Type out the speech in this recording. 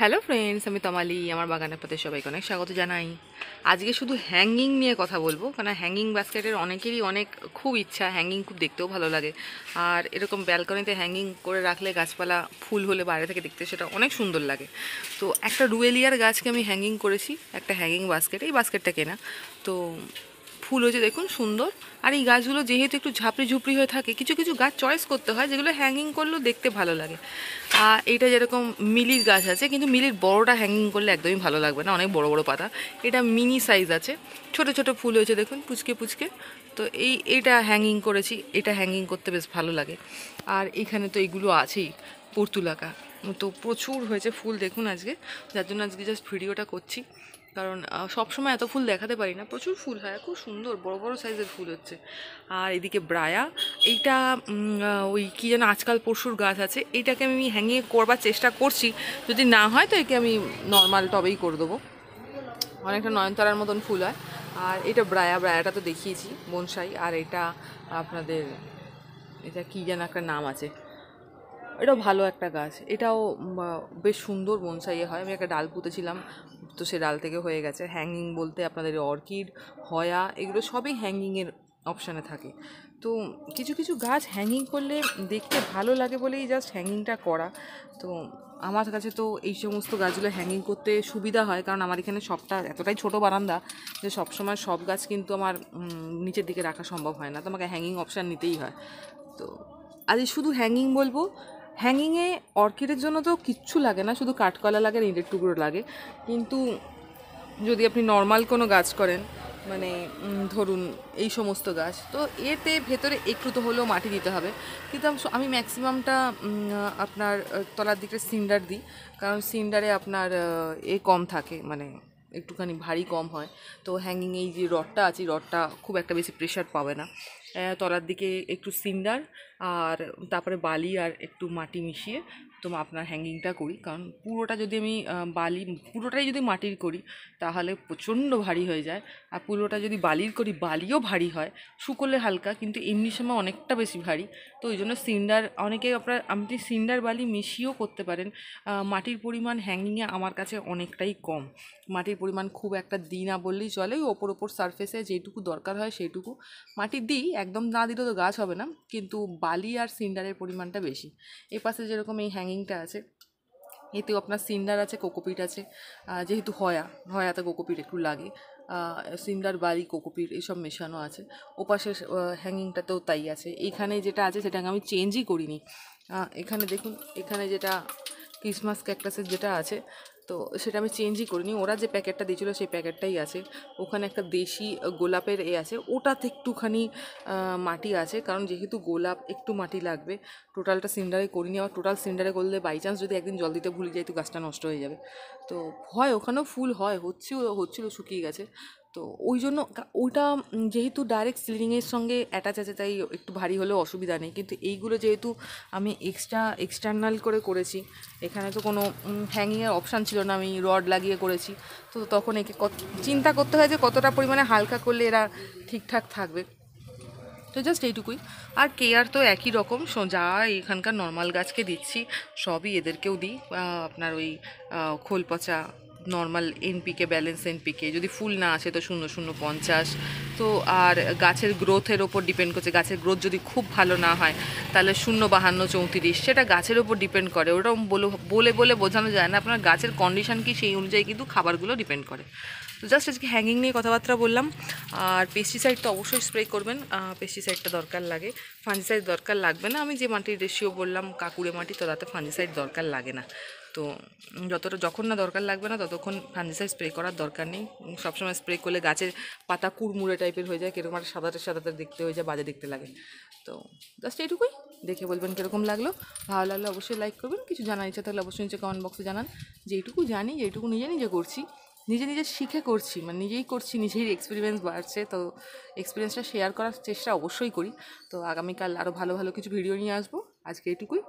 hello friends আমি তমালি আমার বাগানের পথে সবাইকে অনেক স্বাগত জানাই আজকে শুধু হ্যাঙ্গিং নিয়ে কথা বলবো কেন হ্যাঙ্গিং বাস্কেটের অনেকেরই অনেক খুব ইচ্ছা হ্যাঙ্গিং খুব দেখতেও ভালো লাগে আর এরকম ব্যালকনিতে হ্যাঙ্গিং করে রাখলে গাছপালা ফুল হলে বাইরে থেকে দেখতে সেটা অনেক সুন্দর লাগে তো একটা রুয়েলিয়ার গাছকে আমি হ্যাঙ্গিং করেছি একটা হ্যাঙ্গিং বাস্কেট এই বাস্কেটটা কেনা তো ফুল হয়েছে দেখুন সুন্দর আর এই গাছগুলো যেহেতু একটু ঝাঁপড়ি ঝুপড়ি হয়ে থাকে কিছু কিছু গাছ চয়েস করতে হয় যেগুলো হ্যাঙ্গিং করলেও দেখতে ভালো লাগে আর এটা যেরকম মিলির গাছ আছে কিন্তু মিলির বড়টা হ্যাঙ্গিং করলে একদমই ভালো লাগবে না অনেক বড় বড় পাতা এটা মিনি সাইজ আছে ছোট ছোট ফুল হয়েছে দেখুন পুচকে পুচকে তো এই এটা হ্যাঙ্গিং করেছি এটা হ্যাঙ্গিং করতে বেশ ভালো লাগে আর এখানে তো এগুলো আছেই পর্তুলাকা তো প্রচুর হয়েছে ফুল দেখুন আজকে যার জন্য আজকে জাস্ট ভিডিওটা করছি কারণ সবসময় এত ফুল দেখাতে পারি না প্রচুর ফুল হয় খুব সুন্দর বড় বড় সাইজের ফুল হচ্ছে আর এদিকে ব্রায়া এইটা ওই কী যেন আজকাল পরশুর গাছ আছে এইটাকে আমি হ্যাঙ্গিং করবার চেষ্টা করছি যদি না হয় তো একে আমি নর্মাল টবেই করে দেবো অনেকটা নয়নতারার মতন ফুল হয় আর এটা ব্রায়া ব্রায়াটা তো দেখিয়েছি বনসাই আর এটা আপনাদের এটা কী যেন একটা নাম আছে এটা ভালো একটা গাছ এটাও বেশ সুন্দর বনসাইয়ে হয় আমি একটা ডাল পুঁতেছিলাম তো সে ডাল থেকে হয়ে গেছে হ্যাঙ্গিং বলতে আপনাদের অর্কিড হয়া এগুলো সবই হ্যাঙ্গিংয়ের অপশানে থাকে তো কিছু কিছু গাছ হ্যাঙ্গিং করলে দেখতে ভালো লাগে বলেই জাস্ট হ্যাঙ্গিংটা করা তো আমার কাছে তো এই সমস্ত গাছগুলো হ্যাঙ্গিং করতে সুবিধা হয় কারণ আমার এখানে সবটা এতটাই ছোট বারান্দা যে সবসময় সব গাছ কিন্তু আমার নিচের দিকে রাখা সম্ভব হয় না তো আমাকে হ্যাঙ্গিং অপশান নিতেই হয় তো আজ শুধু হ্যাঙ্গিং বলবো হ্যাঙ্গিংয়ে অর্কিডের জন্য তো কিচ্ছু লাগে না শুধু কাঠকলা লাগে আর টুকরো লাগে কিন্তু যদি আপনি নর্মাল কোনো গাছ করেন মানে ধরুন এই সমস্ত গাছ তো এতে ভেতরে একটু তো হলেও মাটি দিতে হবে কিন্তু আমি ম্যাক্সিমামটা আপনার তলার দিকে সিন্ডার দিই কারণ সিন্ডারে আপনার এ কম থাকে মানে একটুখানি ভারী কম হয় তো হ্যাঙ্গিং এই যে রডটা আছে রডটা খুব একটা বেশি প্রেশার পাবে না তলার দিকে একটু সিন্ডার আর তারপরে বালি আর একটু মাটি মিশিয়ে তো আপনার হ্যাঙ্গিংটা করি কারণ পুরোটা যদি আমি বালি পুরোটাই যদি মাটির করি তাহলে প্রচণ্ড ভারী হয়ে যায় আর পুরোটা যদি বালির করি বালিও ভারী হয় শুকোলে হালকা কিন্তু এমনি সময় অনেকটা বেশি ভারী তো ওই জন্য সিন্ডার অনেকে আপনার আপনি সিন্ডার বালি মিশিয়েও করতে পারেন মাটির পরিমাণ হ্যাঙ্গিংয়ে আমার কাছে অনেকটাই কম মাটির পরিমাণ খুব একটা দিই না বললেই চলে ওই ওপর ওপর সারফেসে যেটুকু দরকার হয় সেটুকু মাটি দিই একদম না দিলে তো গাছ হবে না কিন্তু বালি আর সিন্ডারের পরিমাণটা বেশি এপাশে যেরকম এই হ্যাঙ্গিং হ্যাঙ্গিংটা আছে এতেও আপনার সিন্ডার আছে কোকোপিট আছে যেহেতু হয়া হয়াতে কোকোপিট একটু লাগে সিন্ডার বালি কোকোপিট এসব মেশানো আছে ওপাশে হ্যাঙ্গিংটাতেও তাই আছে এখানে যেটা আছে সেটাকে আমি চেঞ্জই করিনি এখানে দেখুন এখানে যেটা ক্রিসমাস ক্যাকটাসের যেটা আছে তো সেটা আমি চেঞ্জই করিনি ওরা যে প্যাকেটটা দিয়েছিলো সেই প্যাকেটটাই আছে ওখানে একটা দেশি গোলাপের এ আছে ওটাতে একটুখানি মাটি আছে কারণ যেহেতু গোলাপ একটু মাটি লাগবে টোটালটা সিন্ডারে করিনি আবার টোটাল সিন্ডারে করলে বাই চান্স যদি একদিন জল দিতে ভুলে যাই তো গাছটা নষ্ট হয়ে যাবে তো হয় ওখানেও ফুল হয় হচ্ছে হচ্ছিলো শুকিয়ে গেছে তো ওই জন্য ওইটা যেহেতু ডাইরেক্ট সিলিংয়ের সঙ্গে অ্যাটাচ আছে তাই একটু ভারী হলেও অসুবিধা নেই কিন্তু এইগুলো যেহেতু আমি এক্সট্রা এক্সটার্নাল করে করেছি এখানে তো কোনো হ্যাঙ্গিংয়ের অপশান ছিল না আমি রড লাগিয়ে করেছি তো তখন একে কত চিন্তা করতে হয় যে কতটা পরিমাণে হালকা করলে এরা ঠিকঠাক থাকবে তো জাস্ট এইটুকুই আর কেয়ার তো একই রকম যা এখানকার নর্মাল গাছকে দিচ্ছি সবই এদেরকেও দিই আপনার ওই খোল পচা নর্মাল এনপিকে ব্যালেন্স এনপিকে যদি ফুল না আসে তো শূন্য শূন্য পঞ্চাশ তো আর গাছের গ্রোথের ওপর ডিপেন্ড করছে গাছের গ্রোথ যদি খুব ভালো না হয় তাহলে শূন্য বাহান্ন চৌত্রিশ সেটা গাছের ওপর ডিপেন্ড করে ওরকম বলে বলে বোঝানো যায় না আপনার গাছের কন্ডিশন কি সেই অনুযায়ী কিন্তু খাবারগুলো ডিপেন্ড করে তো জাস্ট আজকে হ্যাঙ্গিং নিয়ে কথাবার্তা বললাম আর পেস্টিসাইড তো অবশ্যই স্প্রে করবেন পেস্টিসাইডটা দরকার লাগে ফাঞ্জিসাইড দরকার লাগবে না আমি যে মাটির রেশিও বললাম কাকুরে মাটি তো তাতে ফাঞ্জিসাইড দরকার লাগে না তো যতটা যখন না দরকার লাগবে না ততক্ষণ ফানজিসাইড স্প্রে করার দরকার নেই সবসময় স্প্রে করলে গাছের পাতা কুড়মুড়ে টাইপের হয়ে যায় কীরকম আর সাদাটা সাদাটা দেখতে হয়ে যায় বাজে দেখতে লাগে তো জাস্ট এইটুকুই দেখে বলবেন কীরকম লাগলো ভালো লাগলে অবশ্যই লাইক করবেন কিছু জানার ইচ্ছা থাকলে অবশ্যই নিচে কমেন্ট বক্সে জানান যেইটুকু জানি যেইটুকু নিজে নিজে করছি নিজে নিজে শিখে করছি মানে নিজেই করছি নিজেই এক্সপিরিয়েন্স বাড়ছে তো এক্সপিরিয়েন্সটা শেয়ার করার চেষ্টা অবশ্যই করি তো আগামীকাল আরও ভালো ভালো কিছু ভিডিও নিয়ে আসবো আজকে এটুকুই